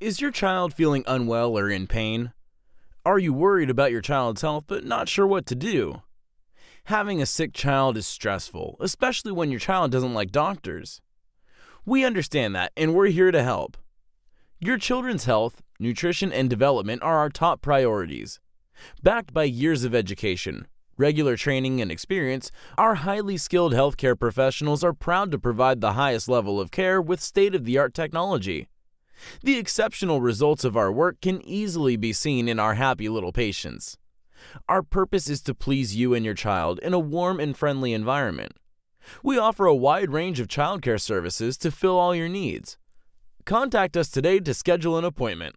Is your child feeling unwell or in pain? Are you worried about your child's health but not sure what to do? Having a sick child is stressful, especially when your child doesn't like doctors. We understand that, and we're here to help. Your children's health, nutrition, and development are our top priorities. Backed by years of education, regular training, and experience, our highly skilled healthcare professionals are proud to provide the highest level of care with state of the art technology. The exceptional results of our work can easily be seen in our happy little patients. Our purpose is to please you and your child in a warm and friendly environment. We offer a wide range of childcare services to fill all your needs. Contact us today to schedule an appointment.